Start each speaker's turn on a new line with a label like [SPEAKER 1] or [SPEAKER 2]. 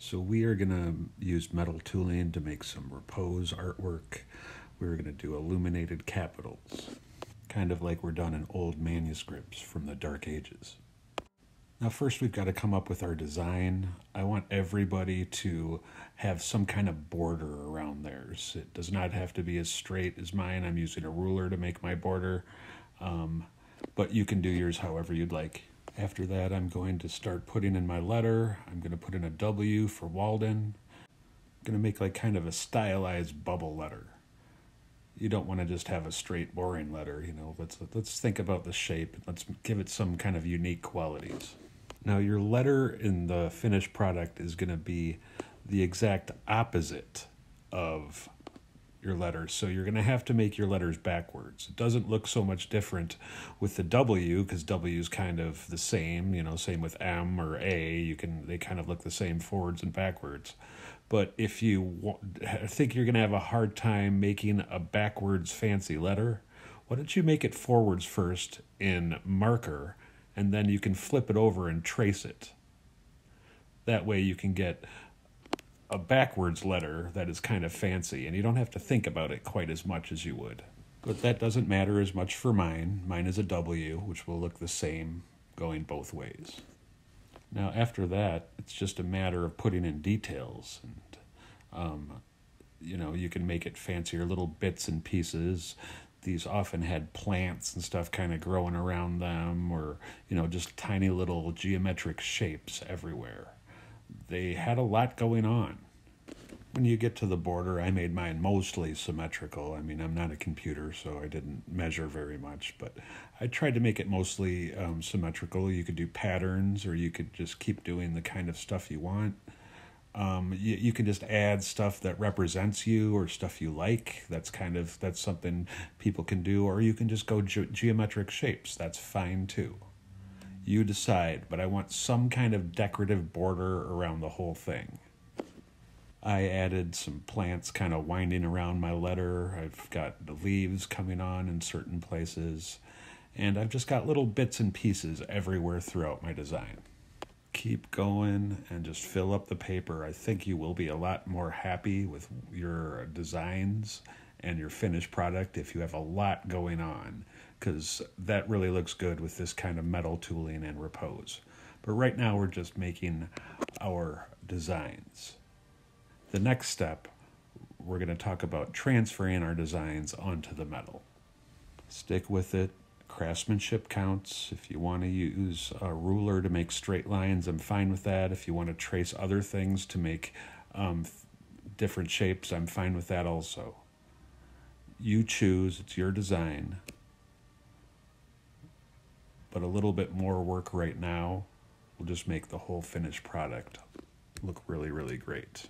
[SPEAKER 1] So we are going to use metal tooling to make some repose artwork. We're going to do illuminated capitals, kind of like we're done in old manuscripts from the Dark Ages. Now first we've got to come up with our design. I want everybody to have some kind of border around theirs. It does not have to be as straight as mine. I'm using a ruler to make my border, um, but you can do yours however you'd like. After that, I'm going to start putting in my letter. I'm going to put in a W for Walden. I'm going to make like kind of a stylized bubble letter. You don't want to just have a straight, boring letter, you know. Let's let's think about the shape. Let's give it some kind of unique qualities. Now, your letter in the finished product is going to be the exact opposite of your letters. So you're going to have to make your letters backwards. It doesn't look so much different with the W because W is kind of the same, you know, same with M or A. You can they kind of look the same forwards and backwards. But if you think you're going to have a hard time making a backwards fancy letter, why don't you make it forwards first in marker and then you can flip it over and trace it. That way you can get a backwards letter that is kind of fancy, and you don't have to think about it quite as much as you would. But that doesn't matter as much for mine. Mine is a W, which will look the same going both ways. Now, after that, it's just a matter of putting in details. And, um, you know, you can make it fancier little bits and pieces. These often had plants and stuff kind of growing around them, or, you know, just tiny little geometric shapes everywhere they had a lot going on. When you get to the border, I made mine mostly symmetrical. I mean, I'm not a computer, so I didn't measure very much, but I tried to make it mostly um, symmetrical. You could do patterns, or you could just keep doing the kind of stuff you want. Um, you, you can just add stuff that represents you or stuff you like. That's kind of that's something people can do, or you can just go ge- geometric shapes. That's fine too. You decide, but I want some kind of decorative border around the whole thing. I added some plants kind of winding around my letter. I've got the leaves coming on in certain places, and I've just got little bits and pieces everywhere throughout my design. Keep going and just fill up the paper. I think you will be a lot more happy with your designs and your finished product if you have a lot going on because that really looks good with this kind of metal tooling and repose. But right now we're just making our designs. The next step, we're going to talk about transferring our designs onto the metal. Stick with it. Craftsmanship counts. If you want to use a ruler to make straight lines, I'm fine with that. If you want to trace other things to make um, different shapes, I'm fine with that also. You choose, it's your design but a little bit more work right now will just make the whole finished product look really, really great.